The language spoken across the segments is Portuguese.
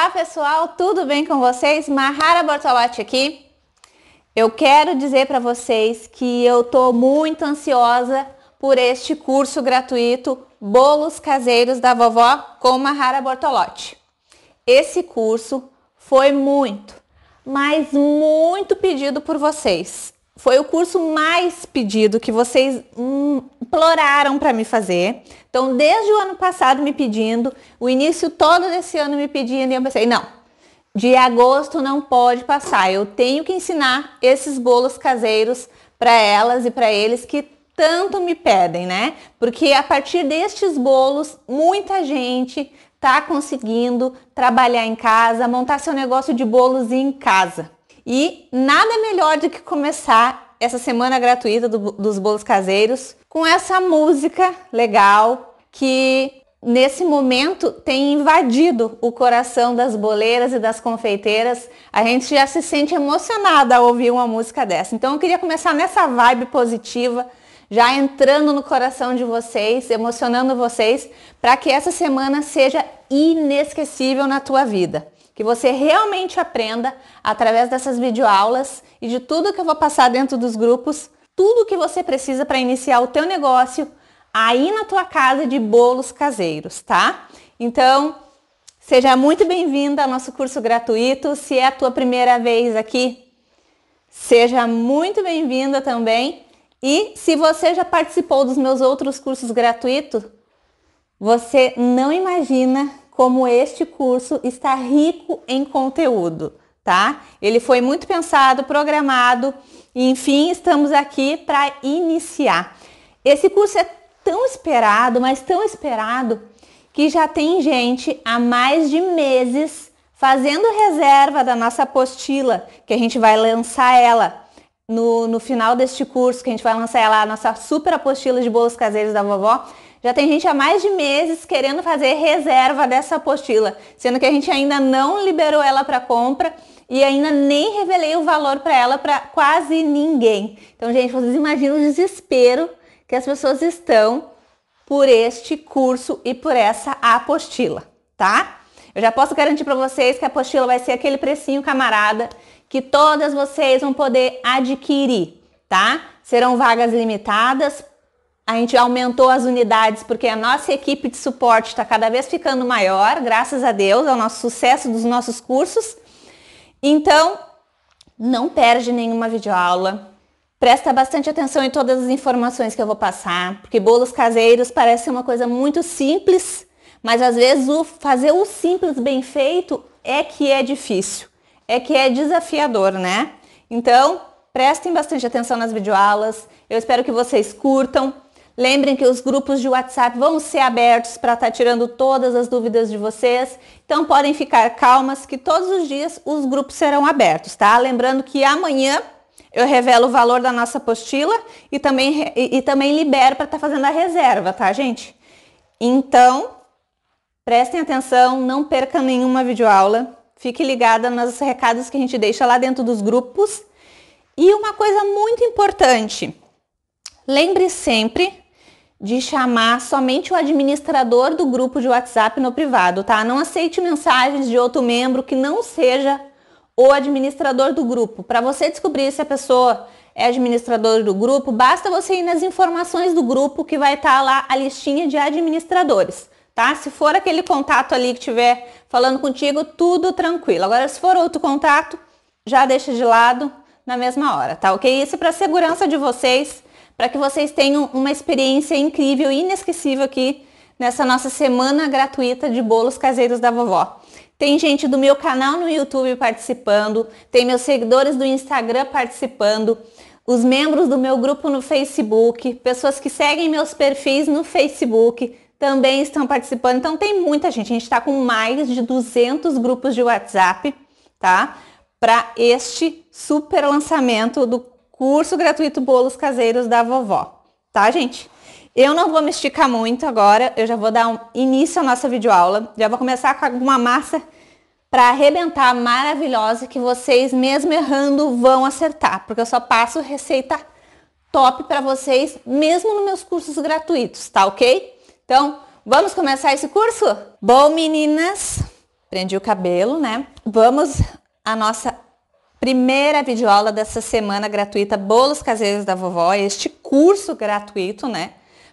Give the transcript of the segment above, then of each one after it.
Olá pessoal, tudo bem com vocês? Mahara Bortolotti aqui. Eu quero dizer para vocês que eu tô muito ansiosa por este curso gratuito Bolos Caseiros da Vovó com Mahara Bortolotti. Esse curso foi muito, mas muito pedido por vocês foi o curso mais pedido que vocês hum, imploraram para me fazer. Então, desde o ano passado me pedindo, o início todo desse ano me pedindo, e eu pensei, não, de agosto não pode passar. Eu tenho que ensinar esses bolos caseiros para elas e para eles que tanto me pedem, né? Porque a partir destes bolos, muita gente tá conseguindo trabalhar em casa, montar seu negócio de bolos em casa. E nada melhor do que começar essa semana gratuita do, dos bolos caseiros com essa música legal que nesse momento tem invadido o coração das boleiras e das confeiteiras. A gente já se sente emocionada ao ouvir uma música dessa. Então eu queria começar nessa vibe positiva, já entrando no coração de vocês, emocionando vocês, para que essa semana seja inesquecível na tua vida que você realmente aprenda através dessas videoaulas e de tudo que eu vou passar dentro dos grupos, tudo que você precisa para iniciar o teu negócio aí na tua casa de bolos caseiros, tá? Então, seja muito bem-vinda ao nosso curso gratuito. Se é a tua primeira vez aqui, seja muito bem-vinda também. E se você já participou dos meus outros cursos gratuitos, você não imagina como este curso está rico em conteúdo, tá? Ele foi muito pensado, programado, e, enfim, estamos aqui para iniciar. Esse curso é tão esperado, mas tão esperado, que já tem gente há mais de meses fazendo reserva da nossa apostila, que a gente vai lançar ela no, no final deste curso, que a gente vai lançar ela, a nossa super apostila de bolos caseiros da vovó. Já tem gente há mais de meses querendo fazer reserva dessa apostila, sendo que a gente ainda não liberou ela para compra e ainda nem revelei o valor para ela para quase ninguém. Então, gente, vocês imaginam o desespero que as pessoas estão por este curso e por essa apostila, tá? Eu já posso garantir para vocês que a apostila vai ser aquele precinho camarada que todas vocês vão poder adquirir, tá? Serão vagas limitadas, a gente aumentou as unidades porque a nossa equipe de suporte está cada vez ficando maior, graças a Deus, ao é nosso sucesso dos nossos cursos. Então, não perde nenhuma videoaula. Presta bastante atenção em todas as informações que eu vou passar, porque bolos caseiros parece uma coisa muito simples, mas às vezes o fazer o simples bem feito é que é difícil, é que é desafiador, né? Então, prestem bastante atenção nas videoaulas. Eu espero que vocês curtam, Lembrem que os grupos de WhatsApp vão ser abertos para estar tá tirando todas as dúvidas de vocês. Então podem ficar calmas que todos os dias os grupos serão abertos, tá? Lembrando que amanhã eu revelo o valor da nossa apostila e também, e, e também libero para estar tá fazendo a reserva, tá, gente? Então, prestem atenção, não percam nenhuma videoaula. Fique ligada nos recados que a gente deixa lá dentro dos grupos. E uma coisa muito importante, lembre sempre de chamar somente o administrador do grupo de WhatsApp no privado, tá? Não aceite mensagens de outro membro que não seja o administrador do grupo. Para você descobrir se a pessoa é administrador do grupo, basta você ir nas informações do grupo que vai estar tá lá a listinha de administradores, tá? Se for aquele contato ali que tiver falando contigo, tudo tranquilo. Agora, se for outro contato, já deixa de lado na mesma hora, tá? OK? Isso é para segurança de vocês para que vocês tenham uma experiência incrível e inesquecível aqui nessa nossa semana gratuita de bolos caseiros da vovó. Tem gente do meu canal no YouTube participando, tem meus seguidores do Instagram participando, os membros do meu grupo no Facebook, pessoas que seguem meus perfis no Facebook também estão participando. Então tem muita gente, a gente está com mais de 200 grupos de WhatsApp, tá? Para este super lançamento do Curso gratuito bolos caseiros da vovó, tá, gente? Eu não vou me esticar muito agora, eu já vou dar um início à nossa videoaula. Já vou começar com alguma massa para arrebentar maravilhosa que vocês, mesmo errando, vão acertar, porque eu só passo receita top para vocês, mesmo nos meus cursos gratuitos, tá ok? Então, vamos começar esse curso? Bom, meninas, prendi o cabelo, né? Vamos à nossa Primeira videoaula dessa semana gratuita Bolos Caseiros da Vovó, este curso gratuito, né?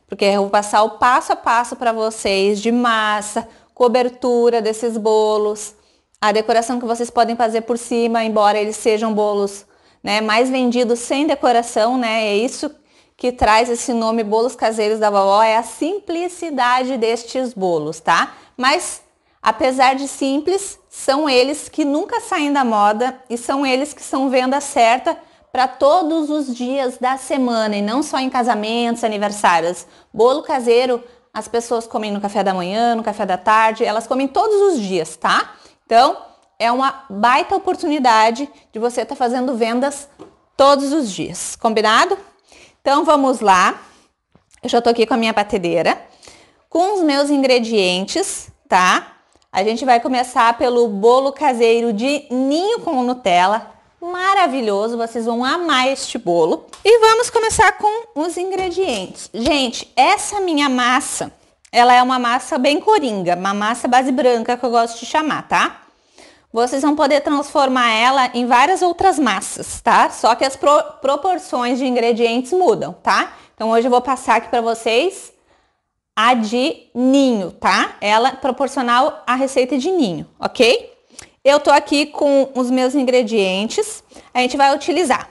Porque eu vou passar o passo a passo para vocês de massa, cobertura desses bolos, a decoração que vocês podem fazer por cima, embora eles sejam bolos né, mais vendidos sem decoração, né? É isso que traz esse nome bolos caseiros da vovó, é a simplicidade destes bolos, tá? Mas Apesar de simples, são eles que nunca saem da moda e são eles que são venda certa para todos os dias da semana e não só em casamentos, aniversários. Bolo caseiro, as pessoas comem no café da manhã, no café da tarde, elas comem todos os dias, tá? Então, é uma baita oportunidade de você estar tá fazendo vendas todos os dias, combinado? Então, vamos lá. Eu já tô aqui com a minha batedeira, com os meus ingredientes, tá? A gente vai começar pelo bolo caseiro de ninho com Nutella. Maravilhoso, vocês vão amar este bolo. E vamos começar com os ingredientes. Gente, essa minha massa, ela é uma massa bem coringa, uma massa base branca que eu gosto de chamar, tá? Vocês vão poder transformar ela em várias outras massas, tá? Só que as pro proporções de ingredientes mudam, tá? Então hoje eu vou passar aqui para vocês a de ninho, tá? Ela é proporcional à receita de ninho, ok? Eu tô aqui com os meus ingredientes. A gente vai utilizar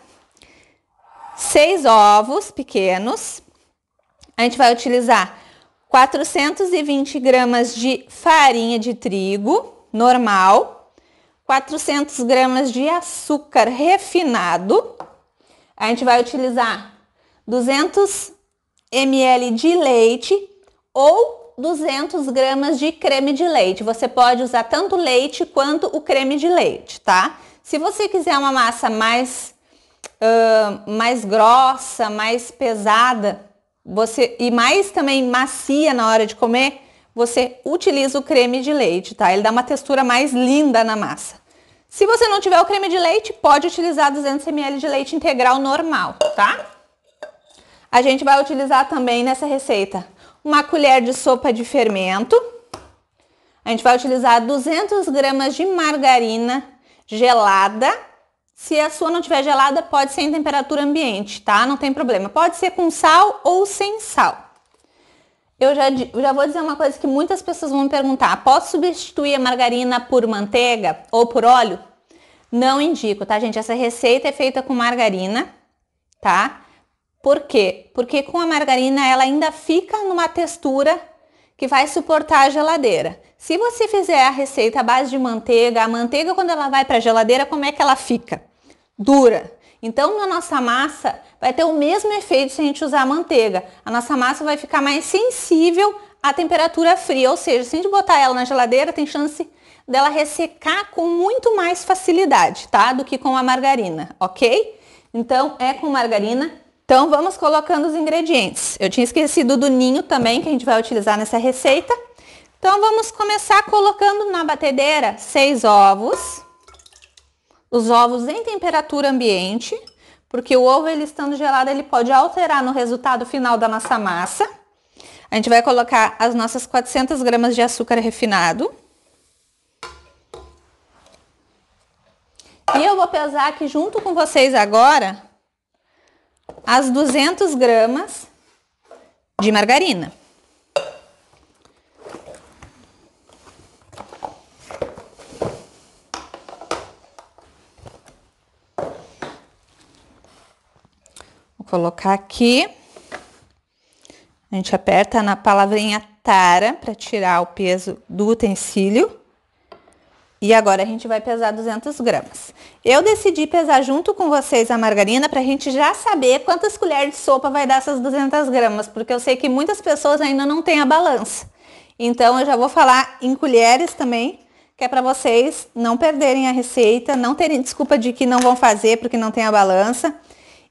seis ovos pequenos. A gente vai utilizar 420 gramas de farinha de trigo normal, 400 gramas de açúcar refinado. A gente vai utilizar 200 ml de leite ou 200 gramas de creme de leite. Você pode usar tanto leite quanto o creme de leite, tá? Se você quiser uma massa mais, uh, mais grossa, mais pesada, você e mais também macia na hora de comer, você utiliza o creme de leite, tá? Ele dá uma textura mais linda na massa. Se você não tiver o creme de leite, pode utilizar 200 ml de leite integral normal, tá? A gente vai utilizar também nessa receita uma colher de sopa de fermento. A gente vai utilizar 200 gramas de margarina gelada. Se a sua não tiver gelada, pode ser em temperatura ambiente, tá? Não tem problema. Pode ser com sal ou sem sal. Eu já, já vou dizer uma coisa que muitas pessoas vão me perguntar. Posso substituir a margarina por manteiga ou por óleo? Não indico, tá, gente? Essa receita é feita com margarina, tá? Por quê? Porque com a margarina ela ainda fica numa textura que vai suportar a geladeira. Se você fizer a receita à base de manteiga, a manteiga quando ela vai para a geladeira, como é que ela fica? Dura. Então, na nossa massa vai ter o mesmo efeito se a gente usar a manteiga. A nossa massa vai ficar mais sensível à temperatura fria, ou seja, se a gente botar ela na geladeira, tem chance dela ressecar com muito mais facilidade, tá? Do que com a margarina, ok? Então, é com margarina então vamos colocando os ingredientes. Eu tinha esquecido do ninho também, que a gente vai utilizar nessa receita. Então vamos começar colocando na batedeira seis ovos. Os ovos em temperatura ambiente, porque o ovo ele estando gelado ele pode alterar no resultado final da nossa massa. A gente vai colocar as nossas 400 gramas de açúcar refinado. E eu vou pesar aqui junto com vocês agora as 200 gramas de margarina. Vou colocar aqui. A gente aperta na palavrinha tara para tirar o peso do utensílio. E agora a gente vai pesar 200 gramas. Eu decidi pesar junto com vocês a margarina para a gente já saber quantas colheres de sopa vai dar essas 200 gramas, porque eu sei que muitas pessoas ainda não têm a balança. Então eu já vou falar em colheres também, que é para vocês não perderem a receita, não terem desculpa de que não vão fazer porque não tem a balança.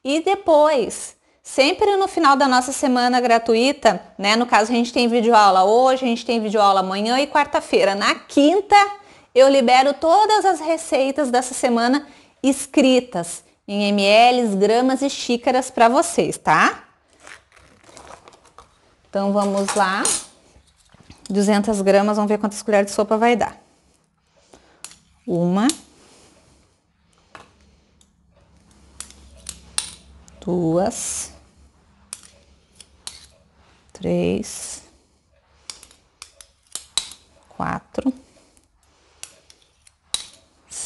E depois, sempre no final da nossa semana gratuita, né? No caso a gente tem vídeo aula hoje, a gente tem vídeo aula amanhã e quarta-feira. Na quinta eu libero todas as receitas dessa semana escritas em ml, gramas e xícaras para vocês, tá? Então vamos lá. 200 gramas, vamos ver quantas colheres de sopa vai dar. Uma. Duas. Três. Quatro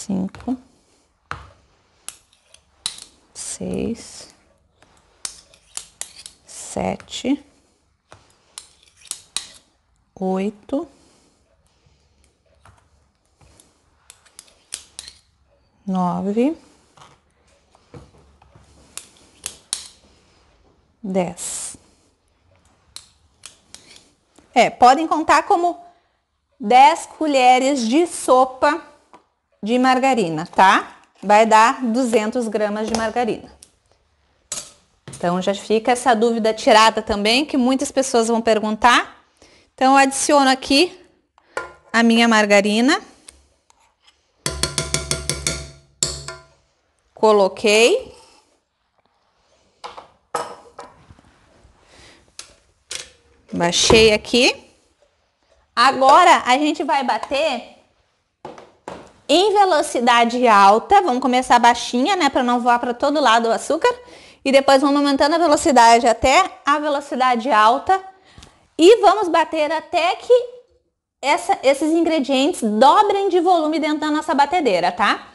cinco, seis, sete, oito, nove, dez. É, podem contar como dez colheres de sopa de margarina, tá? Vai dar 200 gramas de margarina. Então já fica essa dúvida tirada também, que muitas pessoas vão perguntar. Então eu adiciono aqui a minha margarina. Coloquei. Baixei aqui. Agora a gente vai bater em velocidade alta, vamos começar baixinha, né, para não voar para todo lado o açúcar, e depois vamos aumentando a velocidade até a velocidade alta e vamos bater até que essa, esses ingredientes dobrem de volume dentro da nossa batedeira, tá?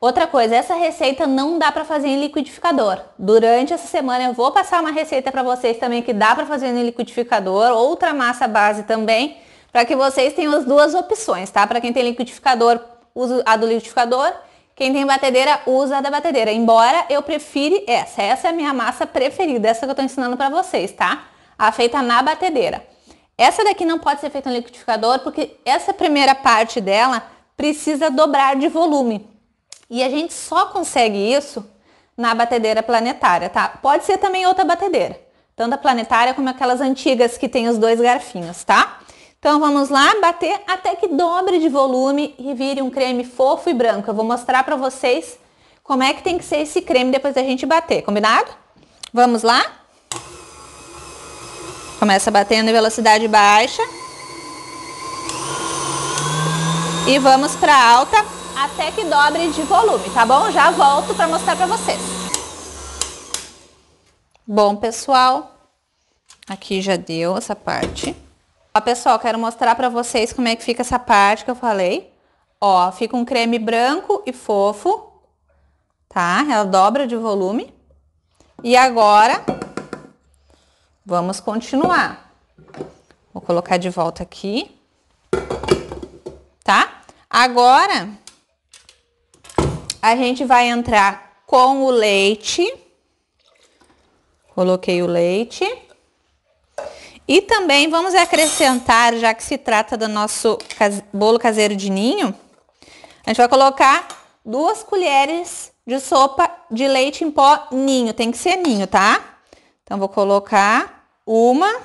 Outra coisa, essa receita não dá para fazer em liquidificador. Durante essa semana eu vou passar uma receita para vocês também que dá para fazer no liquidificador, outra massa base também, para que vocês tenham as duas opções, tá? Para quem tem liquidificador uso a do liquidificador. Quem tem batedeira, usa a da batedeira. Embora eu prefira essa. Essa é a minha massa preferida, essa que eu estou ensinando para vocês, tá? A feita na batedeira. Essa daqui não pode ser feita no liquidificador, porque essa primeira parte dela precisa dobrar de volume. E a gente só consegue isso na batedeira planetária, tá? Pode ser também outra batedeira, tanto a planetária como aquelas antigas que tem os dois garfinhos, tá? Então vamos lá, bater até que dobre de volume e vire um creme fofo e branco. Eu vou mostrar para vocês como é que tem que ser esse creme depois da gente bater, combinado? Vamos lá? Começa batendo em velocidade baixa. E vamos para alta até que dobre de volume, tá bom? Já volto para mostrar para vocês. Bom, pessoal, aqui já deu essa parte. Ó, pessoal, quero mostrar para vocês como é que fica essa parte que eu falei. Ó, fica um creme branco e fofo, tá? Ela dobra de volume. E agora, vamos continuar. Vou colocar de volta aqui, tá? Agora, a gente vai entrar com o leite. Coloquei o leite. E também vamos acrescentar, já que se trata do nosso bolo caseiro de ninho, a gente vai colocar duas colheres de sopa de leite em pó ninho. Tem que ser ninho, tá? Então, vou colocar uma,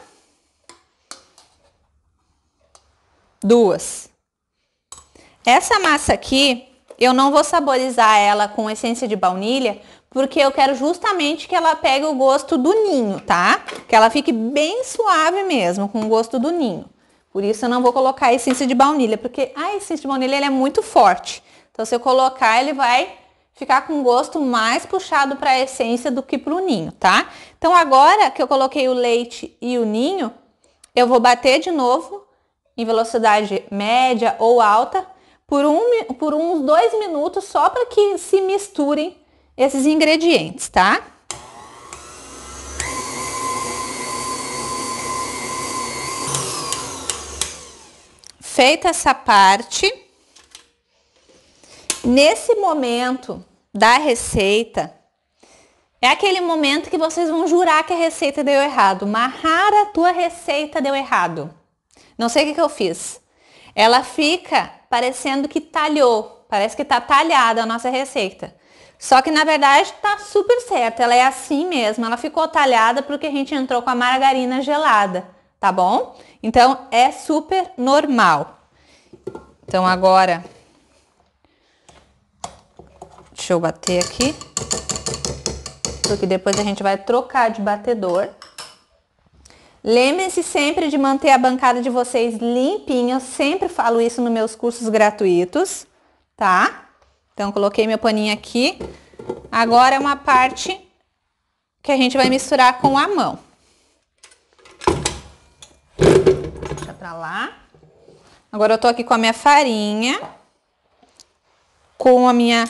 duas. Essa massa aqui, eu não vou saborizar ela com essência de baunilha, porque eu quero justamente que ela pegue o gosto do ninho, tá? Que ela fique bem suave mesmo, com o gosto do ninho. Por isso eu não vou colocar a essência de baunilha, porque a essência de baunilha é muito forte. Então se eu colocar, ele vai ficar com gosto mais puxado para a essência do que para o ninho, tá? Então agora que eu coloquei o leite e o ninho, eu vou bater de novo em velocidade média ou alta por, um, por uns dois minutos só para que se misturem esses ingredientes, tá? Feita essa parte, nesse momento da receita, é aquele momento que vocês vão jurar que a receita deu errado. Marrar a tua receita deu errado. Não sei o que, que eu fiz. Ela fica parecendo que talhou, parece que tá talhada a nossa receita. Só que na verdade tá super certo, ela é assim mesmo, ela ficou talhada porque a gente entrou com a margarina gelada, tá bom? Então é super normal. Então agora deixa eu bater aqui, porque depois a gente vai trocar de batedor. Lembrem-se sempre de manter a bancada de vocês limpinha, eu sempre falo isso nos meus cursos gratuitos, tá? Então, coloquei meu paninho aqui. Agora é uma parte que a gente vai misturar com a mão. Deixa pra lá. Agora eu tô aqui com a minha farinha, com a minha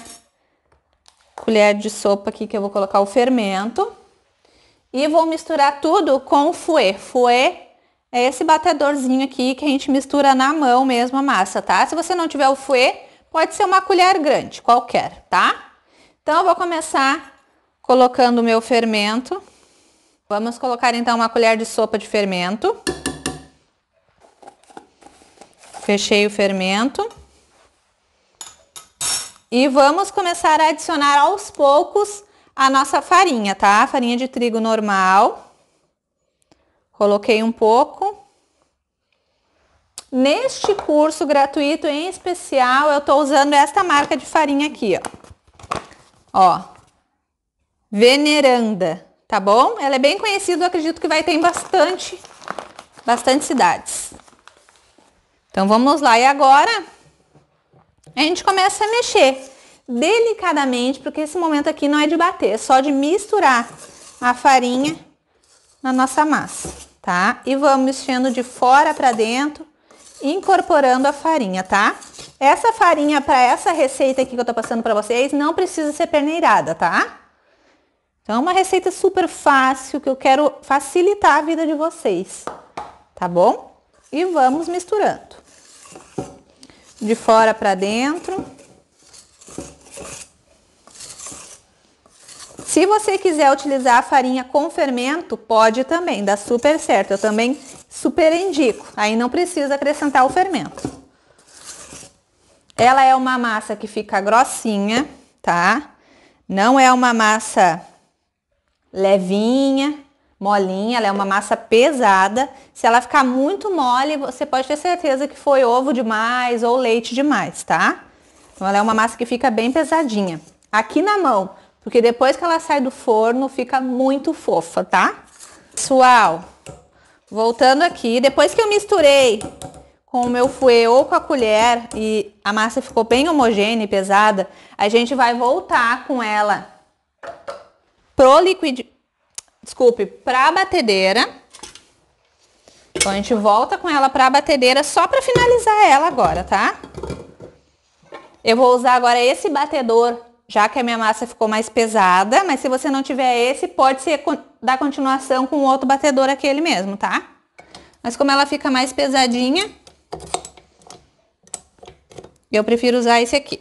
colher de sopa aqui que eu vou colocar o fermento. E vou misturar tudo com o fouet. Fouet é esse batedorzinho aqui que a gente mistura na mão mesmo a massa, tá? Se você não tiver o fouet, Pode ser uma colher grande, qualquer, tá? Então, eu vou começar colocando o meu fermento. Vamos colocar então uma colher de sopa de fermento. Fechei o fermento. E vamos começar a adicionar aos poucos a nossa farinha, tá? Farinha de trigo normal. Coloquei um pouco. Neste curso gratuito em especial, eu estou usando esta marca de farinha aqui, ó. Ó. Veneranda, tá bom? Ela é bem conhecida, acredito que vai ter em bastante, bastante cidades. Então, vamos lá. E agora, a gente começa a mexer delicadamente, porque esse momento aqui não é de bater, é só de misturar a farinha na nossa massa, tá? E vamos mexendo de fora para dentro incorporando a farinha, tá? Essa farinha para essa receita aqui que eu tô passando para vocês não precisa ser peneirada, tá? Então é uma receita super fácil que eu quero facilitar a vida de vocês, tá bom? E vamos misturando. De fora para dentro. Se você quiser utilizar a farinha com fermento, pode também, dá super certo. Eu também Super indico, aí não precisa acrescentar o fermento. Ela é uma massa que fica grossinha, tá? Não é uma massa levinha, molinha, ela é uma massa pesada. Se ela ficar muito mole, você pode ter certeza que foi ovo demais ou leite demais, tá? Então ela é uma massa que fica bem pesadinha. Aqui na mão, porque depois que ela sai do forno, fica muito fofa, tá? Pessoal, Voltando aqui, depois que eu misturei com o meu fouet ou com a colher e a massa ficou bem homogênea e pesada, a gente vai voltar com ela pro liquid... Desculpe, pra batedeira. Então a gente volta com ela pra batedeira só para finalizar ela agora, tá? Eu vou usar agora esse batedor, já que a minha massa ficou mais pesada, mas se você não tiver esse, pode ser dar continuação com o outro batedor aquele mesmo, tá? Mas como ela fica mais pesadinha, eu prefiro usar esse aqui.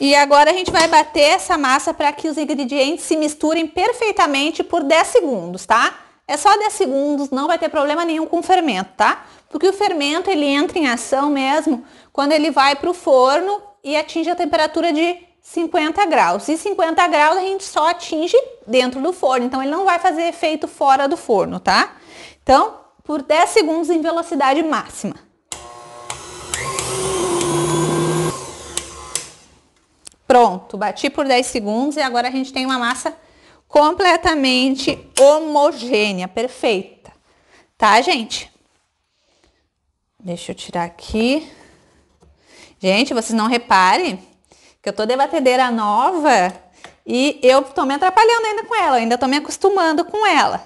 E agora a gente vai bater essa massa para que os ingredientes se misturem perfeitamente por 10 segundos, tá? É só 10 segundos, não vai ter problema nenhum com o fermento, tá? Porque o fermento, ele entra em ação mesmo quando ele vai para o forno e atinge a temperatura de 50 graus. E 50 graus a gente só atinge dentro do forno, então ele não vai fazer efeito fora do forno, tá? Então, por 10 segundos em velocidade máxima. Pronto, bati por 10 segundos e agora a gente tem uma massa completamente homogênea, perfeita. Tá, gente? Deixa eu tirar aqui. Gente, vocês não reparem, porque eu tô de batedeira nova e eu tô me atrapalhando ainda com ela, ainda tô me acostumando com ela.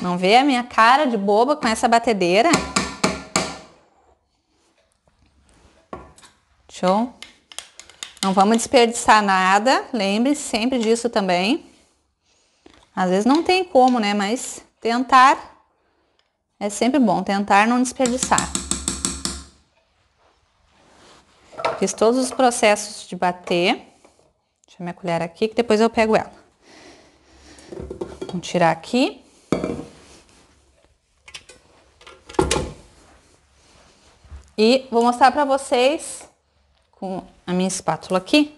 Não vê a minha cara de boba com essa batedeira? Show? Não vamos desperdiçar nada, lembre -se sempre disso também. Às vezes não tem como, né? Mas tentar é sempre bom, tentar não desperdiçar. Fiz todos os processos de bater. Deixa minha colher aqui, que depois eu pego ela. Vou tirar aqui. E vou mostrar pra vocês, com a minha espátula aqui,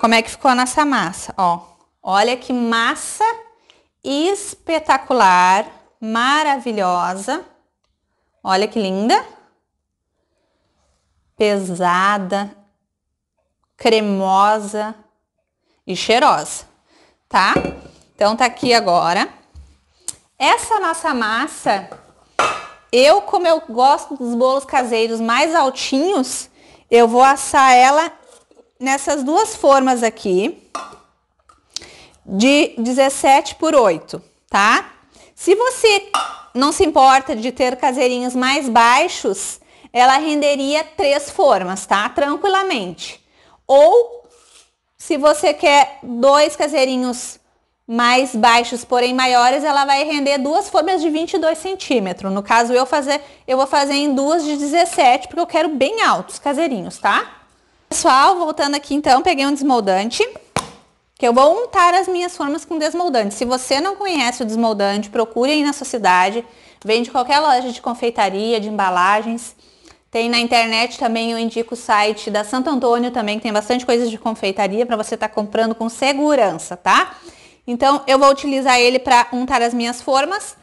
como é que ficou a nossa massa, ó. Olha que massa espetacular, maravilhosa. Olha que linda pesada, cremosa e cheirosa, tá? Então tá aqui agora. Essa nossa massa, eu como eu gosto dos bolos caseiros mais altinhos, eu vou assar ela nessas duas formas aqui de 17 por 8, tá? Se você não se importa de ter caseirinhos mais baixos, ela renderia três formas, tá? Tranquilamente. Ou se você quer dois caseirinhos mais baixos, porém maiores, ela vai render duas formas de 22 centímetros. No caso, eu fazer, eu vou fazer em duas de 17, porque eu quero bem altos caseirinhos, tá? Pessoal, voltando aqui então, peguei um desmoldante, que eu vou untar as minhas formas com desmoldante. Se você não conhece o desmoldante, procure aí na sua cidade, vende qualquer loja de confeitaria, de embalagens. Tem na internet também, eu indico o site da Santo Antônio também, que tem bastante coisas de confeitaria para você estar tá comprando com segurança, tá? Então, eu vou utilizar ele para untar as minhas formas,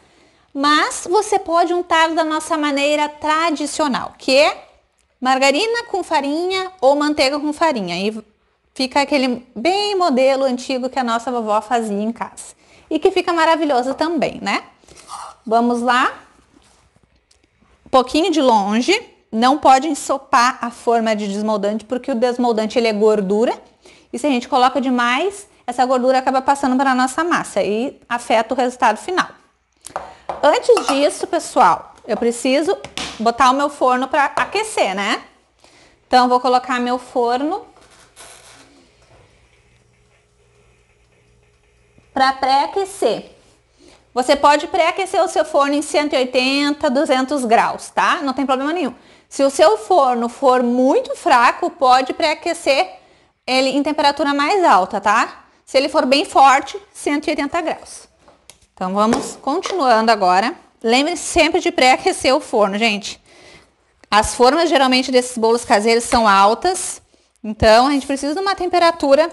mas você pode untar da nossa maneira tradicional, que é margarina com farinha ou manteiga com farinha. E fica aquele bem modelo antigo que a nossa vovó fazia em casa. E que fica maravilhoso também, né? Vamos lá. Um pouquinho de longe não pode ensopar a forma de desmoldante, porque o desmoldante ele é gordura. E se a gente coloca demais, essa gordura acaba passando para a nossa massa e afeta o resultado final. Antes disso, pessoal, eu preciso botar o meu forno para aquecer, né? Então, vou colocar meu forno para pré-aquecer. Você pode pré-aquecer o seu forno em 180, 200 graus, tá? Não tem problema nenhum. Se o seu forno for muito fraco, pode pré-aquecer ele em temperatura mais alta, tá? Se ele for bem forte, 180 graus. Então vamos continuando agora. Lembre se sempre de pré-aquecer o forno, gente. As formas geralmente desses bolos caseiros são altas, então a gente precisa de uma temperatura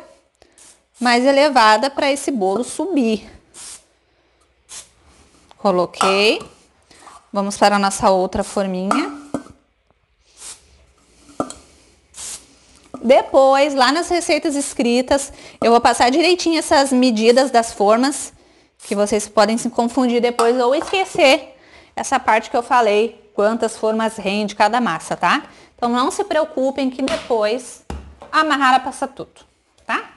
mais elevada para esse bolo subir. Coloquei. Vamos para a nossa outra forminha. Depois, lá nas receitas escritas, eu vou passar direitinho essas medidas das formas, que vocês podem se confundir depois ou esquecer essa parte que eu falei, quantas formas rende cada massa, tá? Então não se preocupem que depois a Mahara passa tudo, tá?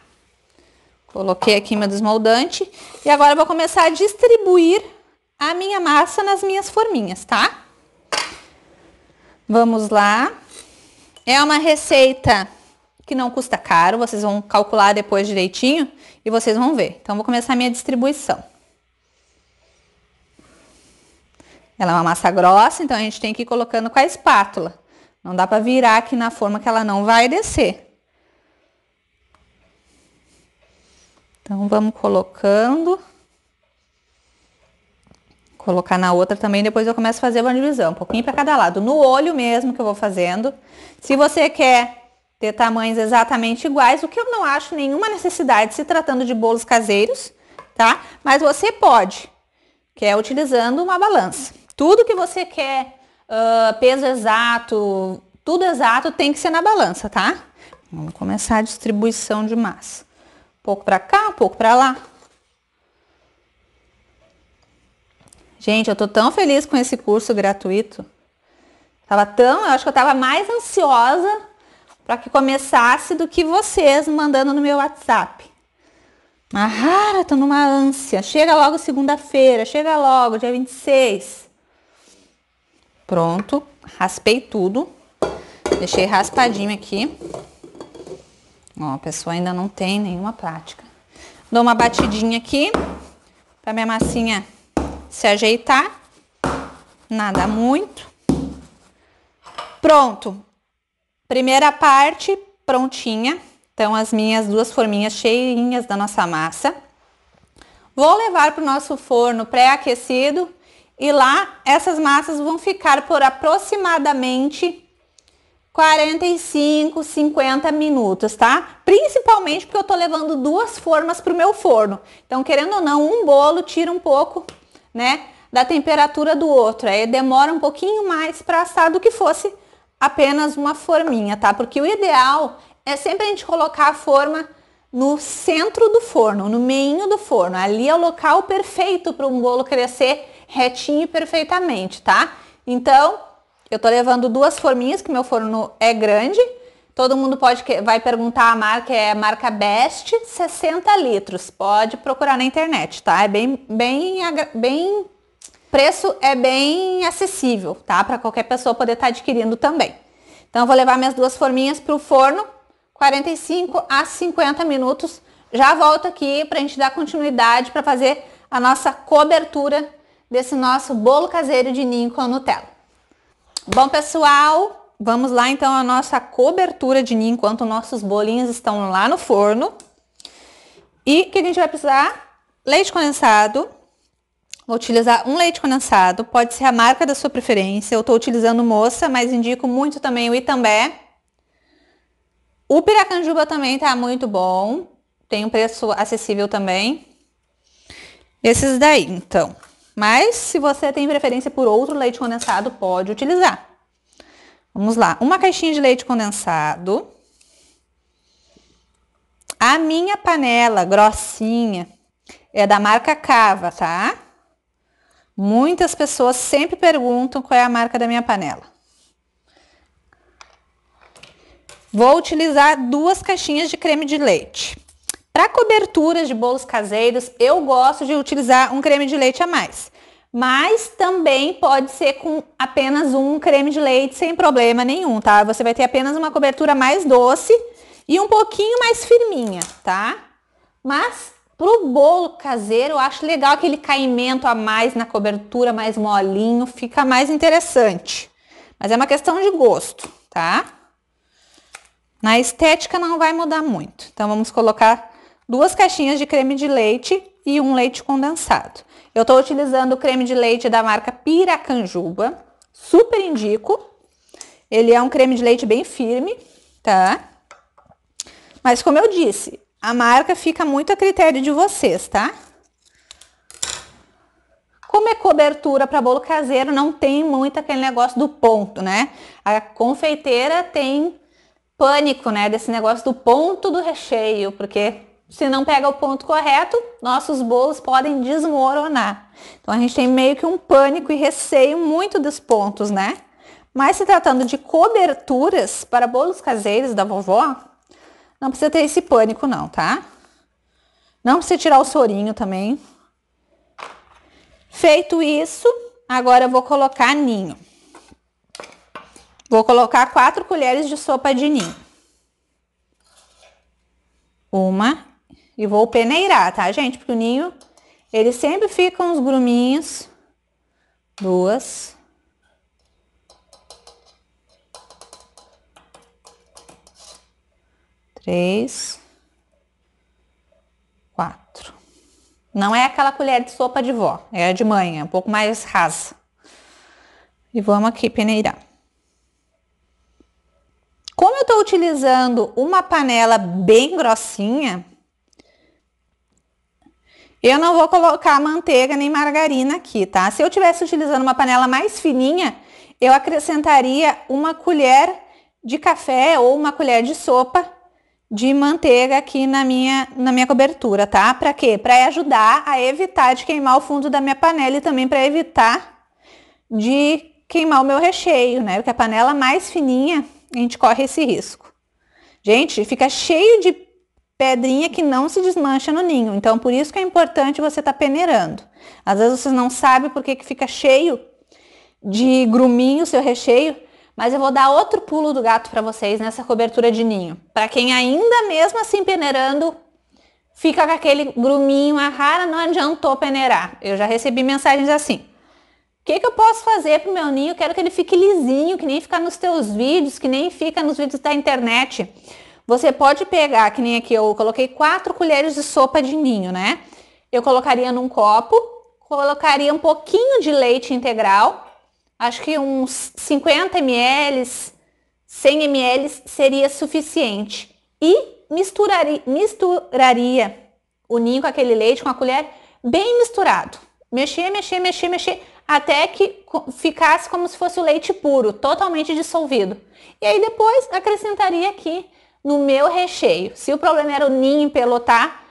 Coloquei aqui meu desmoldante e agora vou começar a distribuir a minha massa nas minhas forminhas, tá? Vamos lá. É uma receita que não custa caro, vocês vão calcular depois direitinho e vocês vão ver. Então, vou começar a minha distribuição. Ela é uma massa grossa, então a gente tem que ir colocando com a espátula. Não dá para virar aqui na forma que ela não vai descer. Então, vamos colocando. Colocar na outra também, depois eu começo a fazer uma divisão, um pouquinho para cada lado. No olho mesmo que eu vou fazendo. Se você quer ter tamanhos exatamente iguais, o que eu não acho nenhuma necessidade se tratando de bolos caseiros, tá? Mas você pode, que é utilizando uma balança. Tudo que você quer, uh, peso exato, tudo exato tem que ser na balança, tá? Vamos começar a distribuição de massa. Um pouco para cá, um pouco para lá. Gente, eu tô tão feliz com esse curso gratuito. Tava tão, eu acho que eu tava mais ansiosa para que começasse do que vocês mandando no meu WhatsApp. Mahara, tô numa ânsia. Chega logo segunda-feira, chega logo, dia 26. Pronto, raspei tudo. Deixei raspadinho aqui. Ó, a pessoa ainda não tem nenhuma prática. Dou uma batidinha aqui para minha massinha se ajeitar. Nada muito. Pronto, Primeira parte prontinha, então as minhas duas forminhas cheinhas da nossa massa. Vou levar para o nosso forno pré-aquecido e lá essas massas vão ficar por aproximadamente 45, 50 minutos, tá? Principalmente porque eu tô levando duas formas para o meu forno. Então, querendo ou não, um bolo tira um pouco, né, da temperatura do outro. Aí demora um pouquinho mais para assar do que fosse apenas uma forminha, tá? Porque o ideal é sempre a gente colocar a forma no centro do forno, no meio do forno. Ali é o local perfeito para um bolo crescer retinho e perfeitamente, tá? Então, eu tô levando duas forminhas, que meu forno é grande. Todo mundo pode vai perguntar a marca, é a marca Best, 60 litros. Pode procurar na internet, tá? É bem, bem, bem preço é bem acessível, tá? Para qualquer pessoa poder estar tá adquirindo também. Então, eu vou levar minhas duas forminhas para o forno, 45 a 50 minutos. Já volto aqui para a gente dar continuidade para fazer a nossa cobertura desse nosso bolo caseiro de ninho com Nutella. Bom, pessoal, vamos lá então a nossa cobertura de ninho enquanto nossos bolinhos estão lá no forno. E o que a gente vai precisar? Leite condensado, Vou utilizar um leite condensado, pode ser a marca da sua preferência. Eu estou utilizando moça, mas indico muito também o Itambé. O Piracanjuba também está muito bom, tem um preço acessível também. Esses daí, então. Mas se você tem preferência por outro leite condensado, pode utilizar. Vamos lá, uma caixinha de leite condensado. A minha panela grossinha é da marca Cava, tá? Muitas pessoas sempre perguntam qual é a marca da minha panela. Vou utilizar duas caixinhas de creme de leite. Para coberturas de bolos caseiros, eu gosto de utilizar um creme de leite a mais. Mas também pode ser com apenas um creme de leite sem problema nenhum, tá? Você vai ter apenas uma cobertura mais doce e um pouquinho mais firminha, tá? Mas Pro bolo caseiro, eu acho legal aquele caimento a mais na cobertura, mais molinho, fica mais interessante. Mas é uma questão de gosto, tá? Na estética não vai mudar muito. Então vamos colocar duas caixinhas de creme de leite e um leite condensado. Eu estou utilizando o creme de leite da marca Piracanjuba, super indico. Ele é um creme de leite bem firme, tá? Mas como eu disse, a marca fica muito a critério de vocês, tá? Como é cobertura para bolo caseiro, não tem muito aquele negócio do ponto, né? A confeiteira tem pânico, né, desse negócio do ponto do recheio, porque se não pega o ponto correto, nossos bolos podem desmoronar. Então a gente tem meio que um pânico e receio muito dos pontos, né? Mas se tratando de coberturas para bolos caseiros da vovó, não precisa ter esse pânico, não, tá? Não precisa tirar o sorinho também. Feito isso, agora eu vou colocar ninho. Vou colocar quatro colheres de sopa de ninho. Uma. E vou peneirar, tá, gente? Porque o ninho, ele sempre fica uns gruminhos. Duas. três, quatro. Não é aquela colher de sopa de vó, é a de mãe, é um pouco mais rasa. E vamos aqui peneirar. Como eu estou utilizando uma panela bem grossinha, eu não vou colocar manteiga nem margarina aqui, tá? Se eu tivesse utilizando uma panela mais fininha, eu acrescentaria uma colher de café ou uma colher de sopa de manteiga aqui na minha, na minha cobertura, tá? Para quê? Para ajudar a evitar de queimar o fundo da minha panela e também para evitar de queimar o meu recheio, né? Porque a panela mais fininha, a gente corre esse risco. Gente, fica cheio de pedrinha que não se desmancha no ninho. Então, por isso que é importante você estar tá peneirando. Às vezes vocês não sabem por que, que fica cheio de gruminho o seu recheio, mas eu vou dar outro pulo do gato para vocês nessa cobertura de ninho. Para quem ainda mesmo assim peneirando, fica com aquele gruminho, a rara não adiantou peneirar. Eu já recebi mensagens assim. O que, que eu posso fazer pro meu ninho? Eu quero que ele fique lisinho, que nem fica nos teus vídeos, que nem fica nos vídeos da internet. Você pode pegar, que nem aqui eu coloquei quatro colheres de sopa de ninho, né? Eu colocaria num copo, colocaria um pouquinho de leite integral acho que uns 50 ml, 100 ml seria suficiente. E misturaria, misturaria o ninho com aquele leite com a colher bem misturado. Mexer, mexer, mexer, mexer, até que ficasse como se fosse o leite puro, totalmente dissolvido. E aí depois acrescentaria aqui no meu recheio. Se o problema era o ninho empelotar,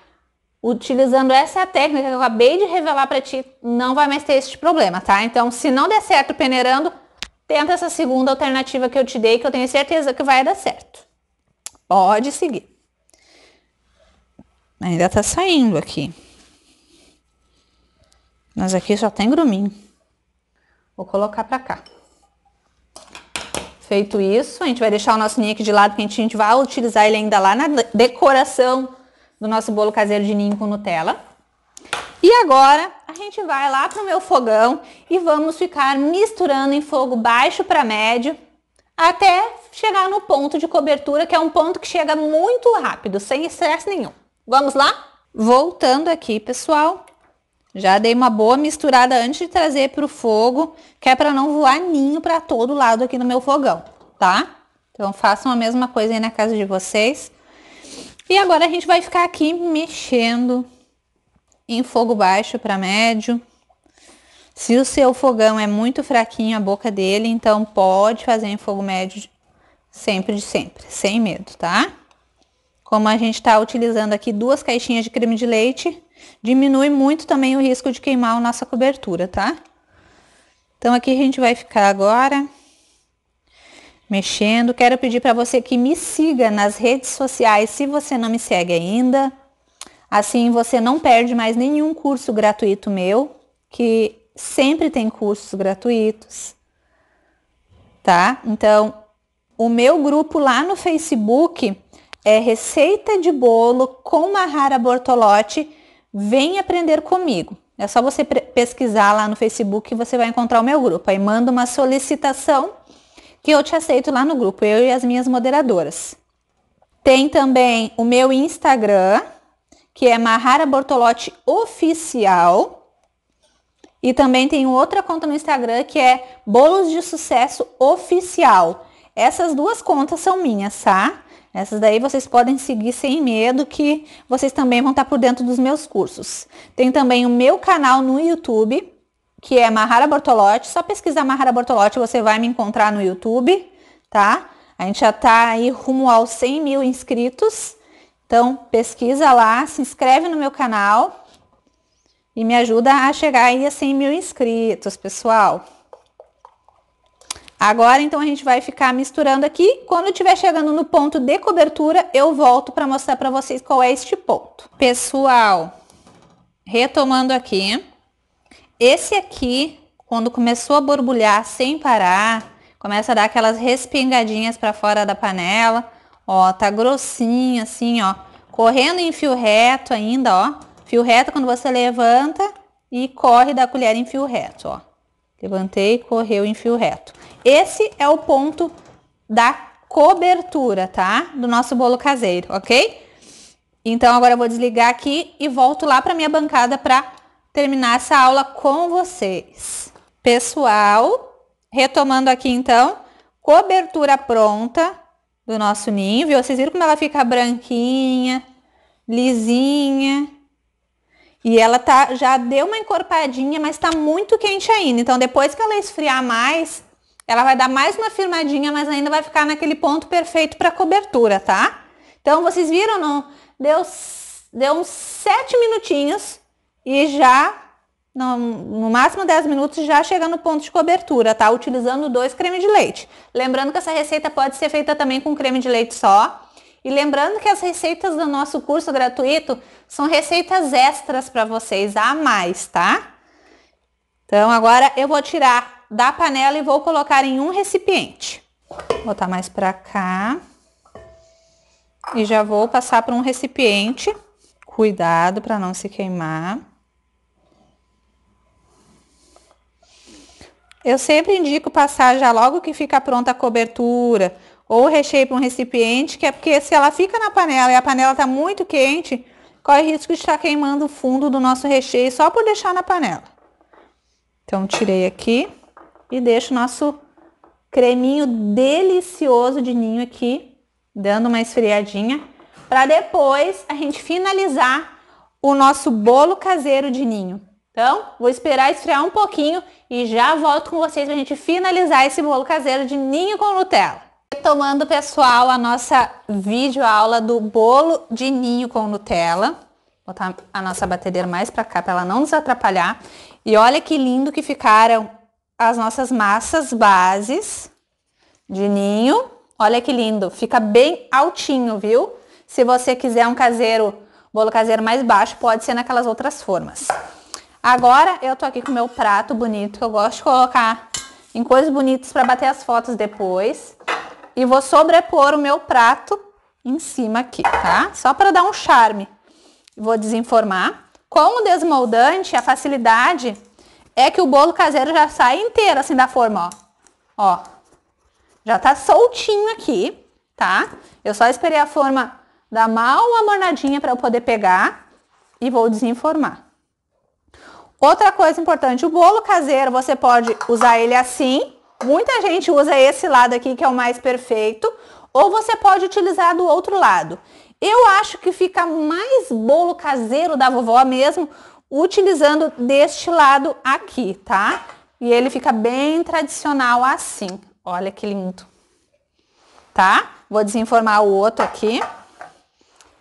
utilizando essa técnica que eu acabei de revelar para ti, não vai mais ter este problema, tá? Então, se não der certo peneirando, tenta essa segunda alternativa que eu te dei, que eu tenho certeza que vai dar certo. Pode seguir. Ainda tá saindo aqui. Mas aqui só tem gruminho. Vou colocar para cá. Feito isso, a gente vai deixar o nosso ninho aqui de lado, que a gente vai utilizar ele ainda lá na decoração do nosso bolo caseiro de ninho com Nutella. E agora a gente vai lá para o meu fogão e vamos ficar misturando em fogo baixo para médio até chegar no ponto de cobertura, que é um ponto que chega muito rápido, sem estresse nenhum. Vamos lá? Voltando aqui, pessoal. Já dei uma boa misturada antes de trazer para o fogo, que é para não voar ninho para todo lado aqui no meu fogão, tá? Então façam a mesma coisa aí na casa de vocês. E agora a gente vai ficar aqui mexendo em fogo baixo para médio. Se o seu fogão é muito fraquinho a boca dele, então pode fazer em fogo médio sempre de sempre, sem medo, tá? Como a gente está utilizando aqui duas caixinhas de creme de leite, diminui muito também o risco de queimar a nossa cobertura, tá? Então aqui a gente vai ficar agora mexendo. Quero pedir para você que me siga nas redes sociais se você não me segue ainda. Assim você não perde mais nenhum curso gratuito meu, que sempre tem cursos gratuitos. Tá? Então, o meu grupo lá no Facebook é Receita de Bolo com Mahara Bortolotti. Vem aprender comigo. É só você pesquisar lá no Facebook e você vai encontrar o meu grupo. Aí manda uma solicitação que eu te aceito lá no grupo, eu e as minhas moderadoras. Tem também o meu Instagram, que é Mahara Bortolotti Oficial. E também tem outra conta no Instagram que é Bolos de Sucesso Oficial. Essas duas contas são minhas, tá? Essas daí vocês podem seguir sem medo que vocês também vão estar por dentro dos meus cursos. Tem também o meu canal no YouTube, que é Mahara Bortolotti. Só pesquisar Mahara Bortolotti, você vai me encontrar no YouTube, tá? A gente já tá aí rumo aos 100 mil inscritos. Então, pesquisa lá, se inscreve no meu canal e me ajuda a chegar aí a 100 mil inscritos, pessoal. Agora, então, a gente vai ficar misturando aqui. Quando estiver chegando no ponto de cobertura, eu volto para mostrar para vocês qual é este ponto. Pessoal, retomando aqui. Esse aqui, quando começou a borbulhar sem parar, começa a dar aquelas respingadinhas para fora da panela, ó, tá grossinho assim, ó, correndo em fio reto ainda, ó. Fio reto quando você levanta e corre da colher em fio reto, ó. Levantei, correu em fio reto. Esse é o ponto da cobertura, tá? Do nosso bolo caseiro, ok? Então, agora eu vou desligar aqui e volto lá para minha bancada para terminar essa aula com vocês. Pessoal, retomando aqui então, cobertura pronta do nosso ninho, viu? Vocês viram como ela fica branquinha, lisinha. E ela tá, já deu uma encorpadinha, mas tá muito quente ainda. Então, depois que ela esfriar mais, ela vai dar mais uma firmadinha, mas ainda vai ficar naquele ponto perfeito para cobertura, tá? Então, vocês viram, não? Deu, deu uns sete minutinhos e já, no, no, máximo 10 minutos, já chega no ponto de cobertura, tá? Utilizando dois cremes de leite. Lembrando que essa receita pode ser feita também com creme de leite só. E lembrando que as receitas do nosso curso gratuito são receitas extras para vocês, a mais, tá? Então, agora eu vou tirar da panela e vou colocar em um recipiente. Vou botar mais para cá. E já vou passar para um recipiente. Cuidado para não se queimar. Eu sempre indico passar já logo que fica pronta a cobertura ou recheio para um recipiente, que é porque se ela fica na panela e a panela está muito quente, corre risco de estar queimando o fundo do nosso recheio só por deixar na panela. Então, tirei aqui e deixo o nosso creminho delicioso de ninho aqui, dando uma esfriadinha, para depois a gente finalizar o nosso bolo caseiro de ninho. Então, vou esperar esfriar um pouquinho e já volto com vocês para a gente finalizar esse bolo caseiro de ninho com Nutella. Retomando, pessoal, a nossa videoaula do bolo de ninho com Nutella. Vou botar a nossa batedeira mais para cá para ela não nos atrapalhar. E olha que lindo que ficaram as nossas massas bases de ninho. Olha que lindo, fica bem altinho, viu? Se você quiser um caseiro, bolo caseiro mais baixo, pode ser naquelas outras formas. Agora eu tô aqui com o meu prato bonito, que eu gosto de colocar em coisas bonitas para bater as fotos depois. E vou sobrepor o meu prato em cima aqui, tá? Só para dar um charme. Vou desenformar. Com o desmoldante, a facilidade é que o bolo caseiro já sai inteiro assim da forma, ó. Ó. Já tá soltinho aqui, tá? Eu só esperei a forma dar mal uma mornadinha para eu poder pegar e vou desenformar. Outra coisa importante, o bolo caseiro, você pode usar ele assim. Muita gente usa esse lado aqui, que é o mais perfeito. Ou você pode utilizar do outro lado. Eu acho que fica mais bolo caseiro da vovó mesmo, utilizando deste lado aqui, tá? E ele fica bem tradicional assim. Olha que lindo. Tá? Vou desenformar o outro aqui.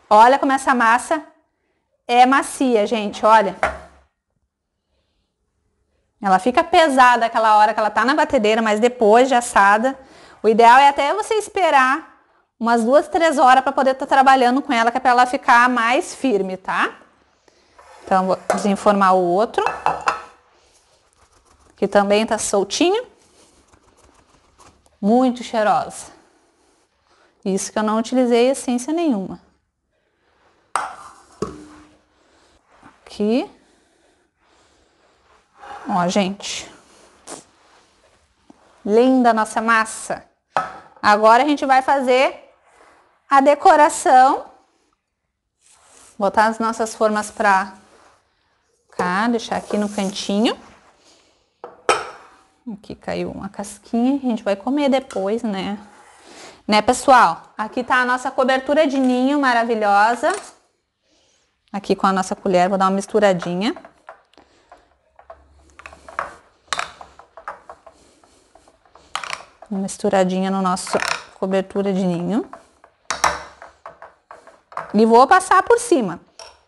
Olha como essa massa é macia, gente, olha. Olha. Ela fica pesada aquela hora que ela tá na batedeira, mas depois de assada, o ideal é até você esperar umas duas, três horas para poder estar tá trabalhando com ela, que é para ela ficar mais firme, tá? Então vou desenformar o outro, que também tá soltinho. Muito cheirosa. Isso que eu não utilizei essência nenhuma. Aqui. Ó, gente. Linda nossa massa. Agora a gente vai fazer a decoração. Botar as nossas formas pra cá, deixar aqui no cantinho. Aqui caiu uma casquinha, a gente vai comer depois, né? Né, pessoal? Aqui tá a nossa cobertura de ninho maravilhosa. Aqui com a nossa colher, vou dar uma misturadinha. uma misturadinha no nosso cobertura de ninho. E vou passar por cima.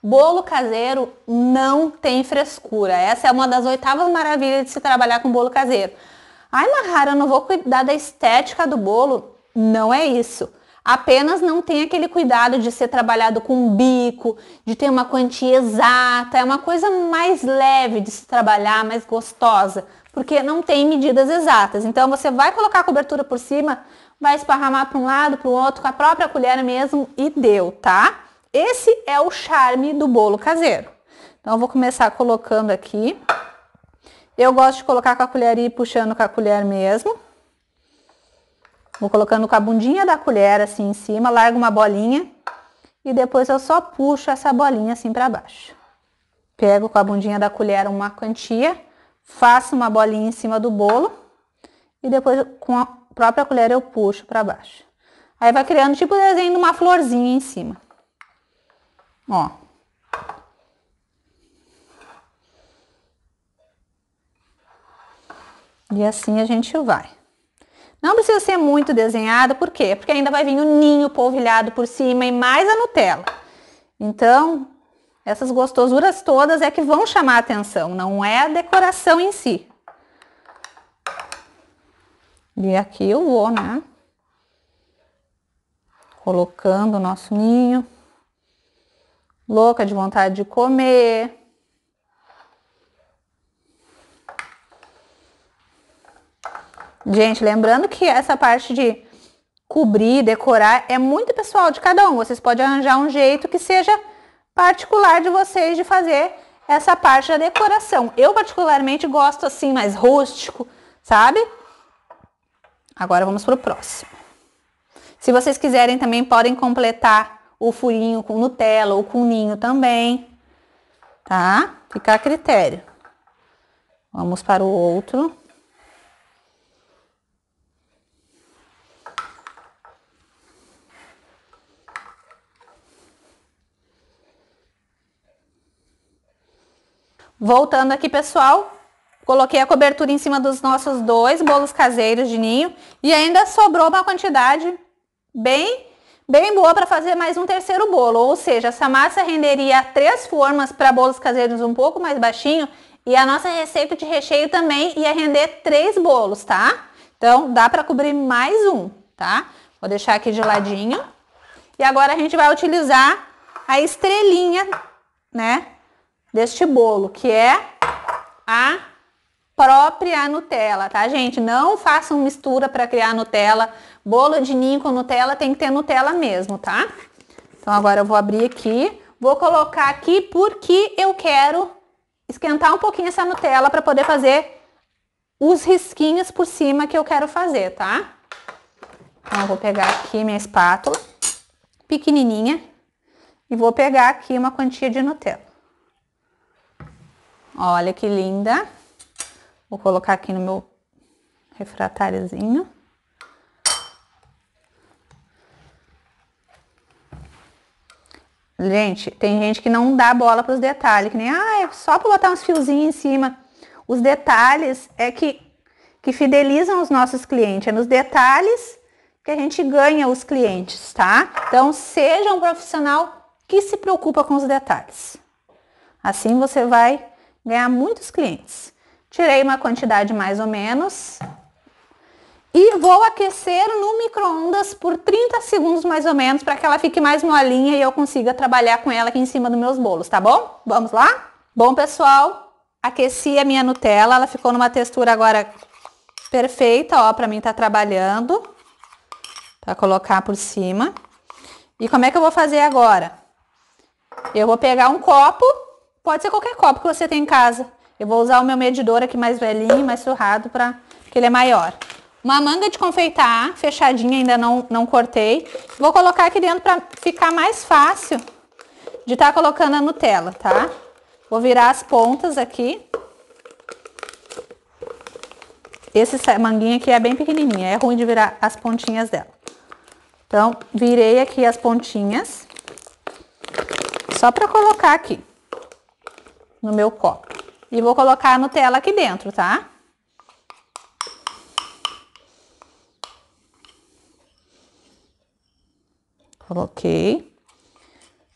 Bolo caseiro não tem frescura. Essa é uma das oitavas maravilhas de se trabalhar com bolo caseiro. Ai, Mahara, eu não vou cuidar da estética do bolo. Não é isso. Apenas não tem aquele cuidado de ser trabalhado com bico, de ter uma quantia exata. É uma coisa mais leve de se trabalhar, mais gostosa porque não tem medidas exatas. Então você vai colocar a cobertura por cima, vai esparramar para um lado, para o outro, com a própria colher mesmo e deu, tá? Esse é o charme do bolo caseiro. Então eu vou começar colocando aqui. Eu gosto de colocar com a colher e ir puxando com a colher mesmo. Vou colocando com a bundinha da colher assim em cima, largo uma bolinha e depois eu só puxo essa bolinha assim para baixo. Pego com a bundinha da colher uma quantia faço uma bolinha em cima do bolo e depois com a própria colher eu puxo para baixo. Aí vai criando tipo desenho de uma florzinha em cima. Ó. E assim a gente vai. Não precisa ser muito desenhado, por quê? Porque ainda vai vir o ninho polvilhado por cima e mais a Nutella. Então, essas gostosuras todas é que vão chamar atenção, não é a decoração em si. E aqui eu vou, né? Colocando o nosso ninho. Louca de vontade de comer. Gente, lembrando que essa parte de cobrir, decorar, é muito pessoal de cada um. Vocês podem arranjar um jeito que seja particular de vocês de fazer essa parte da decoração. Eu particularmente gosto assim mais rústico, sabe? Agora vamos para o próximo. Se vocês quiserem também podem completar o furinho com Nutella ou com ninho também, tá? Fica a critério. Vamos para o outro. Voltando aqui, pessoal, coloquei a cobertura em cima dos nossos dois bolos caseiros de ninho e ainda sobrou uma quantidade bem bem boa para fazer mais um terceiro bolo, ou seja, essa massa renderia três formas para bolos caseiros um pouco mais baixinho e a nossa receita de recheio também ia render três bolos, tá? Então dá para cobrir mais um, tá? Vou deixar aqui de ladinho. E agora a gente vai utilizar a estrelinha, né? deste bolo, que é a própria Nutella, tá, gente? Não façam mistura para criar Nutella. Bolo de ninho com Nutella tem que ter Nutella mesmo, tá? Então, agora eu vou abrir aqui. Vou colocar aqui porque eu quero esquentar um pouquinho essa Nutella para poder fazer os risquinhos por cima que eu quero fazer, tá? Então, eu vou pegar aqui minha espátula pequenininha e vou pegar aqui uma quantia de Nutella. Olha que linda. Vou colocar aqui no meu refratáriozinho. Gente, tem gente que não dá bola para os detalhes, que nem, ah, é só para botar uns fiozinhos em cima. Os detalhes é que, que fidelizam os nossos clientes, é nos detalhes que a gente ganha os clientes, tá? Então, seja um profissional que se preocupa com os detalhes. Assim você vai ganhar muitos clientes. Tirei uma quantidade mais ou menos e vou aquecer no micro-ondas por 30 segundos mais ou menos para que ela fique mais molinha e eu consiga trabalhar com ela aqui em cima dos meus bolos, tá bom? Vamos lá? Bom, pessoal, aqueci a minha Nutella, ela ficou numa textura agora perfeita, ó, para mim tá trabalhando. Para colocar por cima. E como é que eu vou fazer agora? Eu vou pegar um copo Pode ser qualquer copo que você tem em casa. Eu vou usar o meu medidor aqui mais velhinho, mais surrado, pra, porque ele é maior. Uma manga de confeitar, fechadinha, ainda não, não cortei. Vou colocar aqui dentro pra ficar mais fácil de estar tá colocando a Nutella, tá? Vou virar as pontas aqui. Esse manguinha aqui é bem pequenininha, é ruim de virar as pontinhas dela. Então, virei aqui as pontinhas. Só pra colocar aqui no meu copo. E vou colocar a Nutella aqui dentro, tá? Coloquei.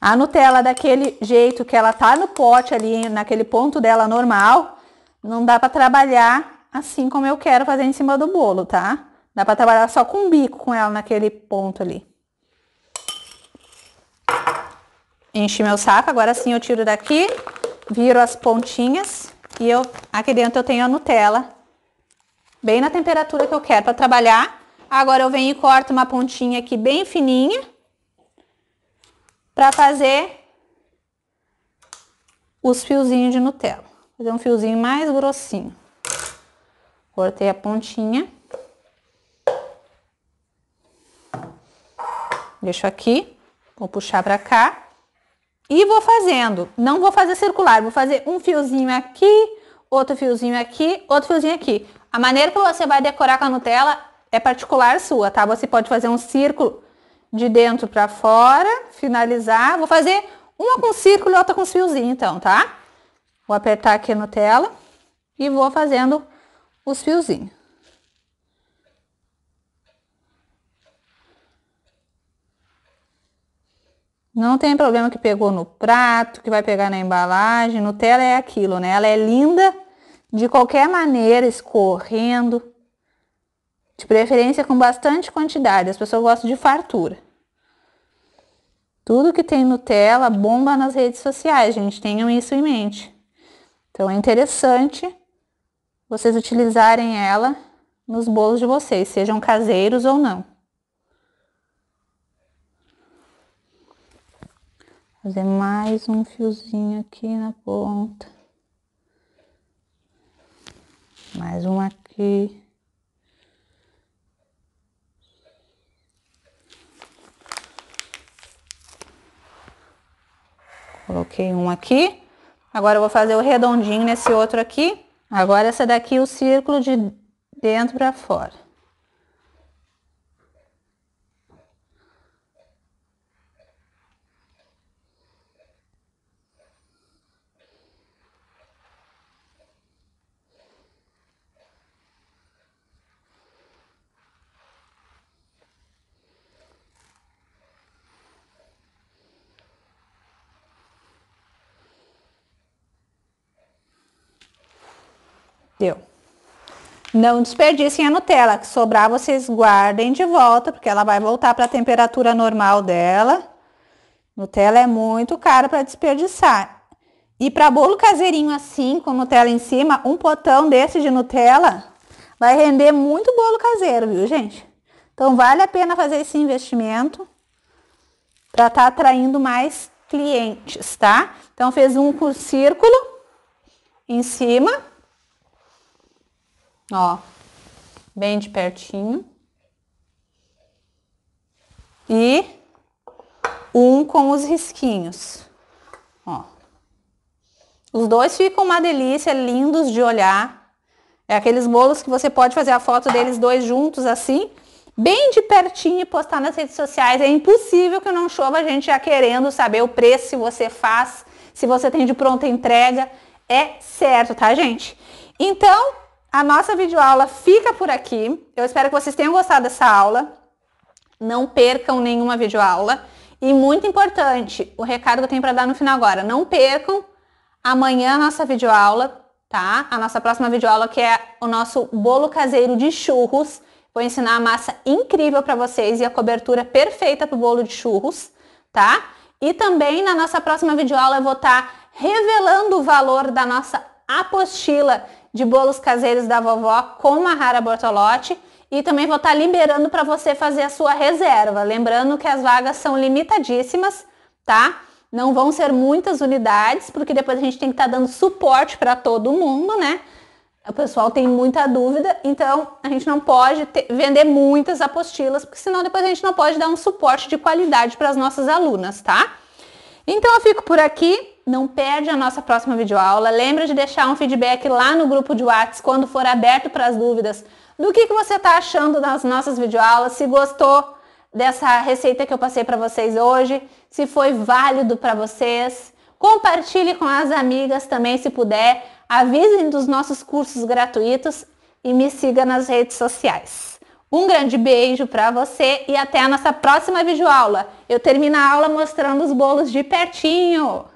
A Nutella daquele jeito que ela tá no pote ali, naquele ponto dela normal, não dá para trabalhar assim como eu quero fazer em cima do bolo, tá? Dá para trabalhar só com o bico com ela naquele ponto ali. Enchi meu saco, agora sim eu tiro daqui viro as pontinhas e eu aqui dentro eu tenho a Nutella bem na temperatura que eu quero para trabalhar. Agora eu venho e corto uma pontinha aqui bem fininha para fazer os fiozinhos de Nutella. Fazer um fiozinho mais grossinho. Cortei a pontinha. Deixo aqui, vou puxar para cá. E vou fazendo. Não vou fazer circular, vou fazer um fiozinho aqui, outro fiozinho aqui, outro fiozinho aqui. A maneira que você vai decorar com a Nutella é particular sua, tá? Você pode fazer um círculo de dentro para fora, finalizar. Vou fazer uma com círculo e outra com fiozinho, então, tá? Vou apertar aqui a Nutella e vou fazendo os fiozinhos. Não tem problema que pegou no prato, que vai pegar na embalagem. Nutella é aquilo, né? Ela é linda de qualquer maneira, escorrendo. De preferência com bastante quantidade. As pessoas gostam de fartura. Tudo que tem Nutella bomba nas redes sociais, gente. Tenham isso em mente. Então é interessante vocês utilizarem ela nos bolos de vocês, sejam caseiros ou não. fazer mais um fiozinho aqui na ponta. Mais um aqui. Coloquei um aqui. Agora eu vou fazer o redondinho nesse outro aqui. Agora essa daqui o círculo de dentro para fora. Deu. Não desperdicem a Nutella, que sobrar vocês guardem de volta, porque ela vai voltar para a temperatura normal dela. Nutella é muito cara para desperdiçar. E para bolo caseirinho assim, com Nutella em cima, um potão desse de Nutella vai render muito bolo caseiro, viu, gente? Então vale a pena fazer esse investimento para estar tá atraindo mais clientes, tá? Então fez um com círculo em cima ó, bem de pertinho. E um com os risquinhos, ó. Os dois ficam uma delícia, lindos de olhar. É aqueles bolos que você pode fazer a foto deles dois juntos assim, bem de pertinho e postar nas redes sociais. É impossível que não chova a gente já querendo saber o preço, se você faz, se você tem de pronta entrega. É certo, tá, gente? Então, a nossa videoaula fica por aqui. Eu espero que vocês tenham gostado dessa aula. Não percam nenhuma videoaula. E muito importante, o recado que eu tenho para dar no final agora. Não percam amanhã a nossa videoaula, tá? A nossa próxima videoaula que é o nosso bolo caseiro de churros. Vou ensinar a massa incrível para vocês e a cobertura perfeita para o bolo de churros, tá? E também na nossa próxima videoaula eu vou estar tá revelando o valor da nossa apostila de bolos caseiros da vovó com a rara Bortolotti e também vou estar liberando para você fazer a sua reserva. Lembrando que as vagas são limitadíssimas, tá? Não vão ser muitas unidades, porque depois a gente tem que estar dando suporte para todo mundo, né? O pessoal tem muita dúvida, então a gente não pode ter, vender muitas apostilas, porque senão depois a gente não pode dar um suporte de qualidade para as nossas alunas, tá? Então eu fico por aqui não perde a nossa próxima videoaula. Lembra de deixar um feedback lá no grupo de Whats quando for aberto para as dúvidas. Do que, que você está achando das nossas videoaulas? Se gostou dessa receita que eu passei para vocês hoje, se foi válido para vocês. Compartilhe com as amigas também, se puder. Avisem dos nossos cursos gratuitos e me siga nas redes sociais. Um grande beijo para você e até a nossa próxima videoaula. Eu termino a aula mostrando os bolos de pertinho.